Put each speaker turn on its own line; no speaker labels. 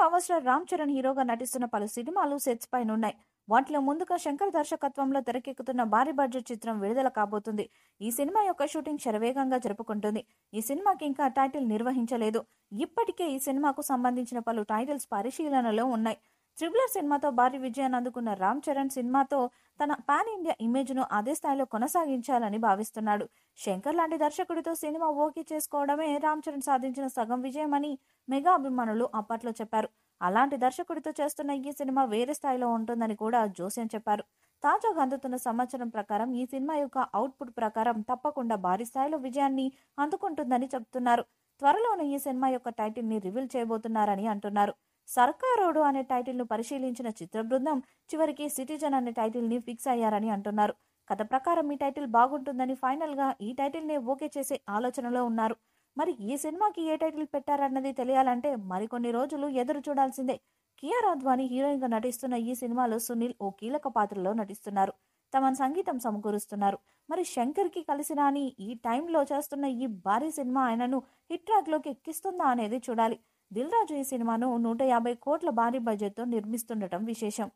power star Ram Charan హీరోగా నటిస్తున్న పలు సినిమాలు సెట్స్ పైన ఉన్నాయి వాటిలో ముందుగా శంకర్ దర్శకత్వంలో తెరకెక్కుతున్న భారీ బడ్జెట్ చిత్రం విడుదల కాబోతుంది ఈ సినిమా యొక్క షూటింగ్ శరవేగంగా జరుపుకుంటుంది ఈ సినిమాకి ఇంకా టైటిల్ నిర్వహించలేదు ఇప్పటికే ఈ సినిమాకు సంబంధించిన పలు టైటిల్స్ పరిశీలనలో ఉన్నాయి ట్రిబులర్ సినిమాతో భారీ విజయాన్ని అందుకున్న రామ్ చరణ్ సినిమాతో తన పాన్ ఇండియా ఇమేజ్ను అదే స్థాయిలో కొనసాగించాలని భావిస్తున్నాడు శంకర్ లాంటి దర్శకుడితో సినిమా ఓకే చేసుకోవడమే రామ్ చరణ్ సాధించిన సగం విజయమని మెగా అభిమానులు అప్పట్లో చెప్పారు అలాంటి దర్శకుడితో చేస్తున్న ఈ సినిమా వేరే స్థాయిలో ఉంటుందని కూడా జోస్యం చెప్పారు తాజాగా అందుతున్న సమాచారం ప్రకారం ఈ సినిమా యొక్క అవుట్పుట్ ప్రకారం తప్పకుండా భారీ స్థాయిలో విజయాన్ని అందుకుంటుందని చెబుతున్నారు త్వరలోనే ఈ సినిమా యొక్క టైటిల్ ని రివీల్ చేయబోతున్నారని అంటున్నారు సర్కారోడు అనే టైటిల్ను పరిశీలించిన చిత్ర బృందం చివరికి సిటిజన్ అనే టైటిల్ని ఫిక్స్ అయ్యారని అంటున్నారు కథ ప్రకారం ఈ టైటిల్ బాగుంటుందని ఫైనల్గా ఈ టైటిల్ని ఓకే చేసే ఆలోచనలో ఉన్నారు మరి ఈ సినిమాకి ఏ టైటిల్ పెట్టారన్నది తెలియాలంటే మరికొన్ని రోజులు ఎదురు చూడాల్సిందే కియార్ అద్వానీ హీరోయిన్గా నటిస్తున్న ఈ సినిమాలో సునీల్ ఓ కీలక పాత్రలో నటిస్తున్నారు తమ సంగీతం సమకూరుస్తున్నారు మరి శంకర్కి కలిసి రాని ఈ టైంలో చేస్తున్న ఈ భారీ సినిమా ఆయనను హిట్ ట్రాక్లోకి ఎక్కిస్తుందా అనేది చూడాలి దిల్ రాజు ఈ సినిమాను నూట యాభై కోట్ల భారీ బడ్జెట్తో నిర్మిస్తుండటం విశేషం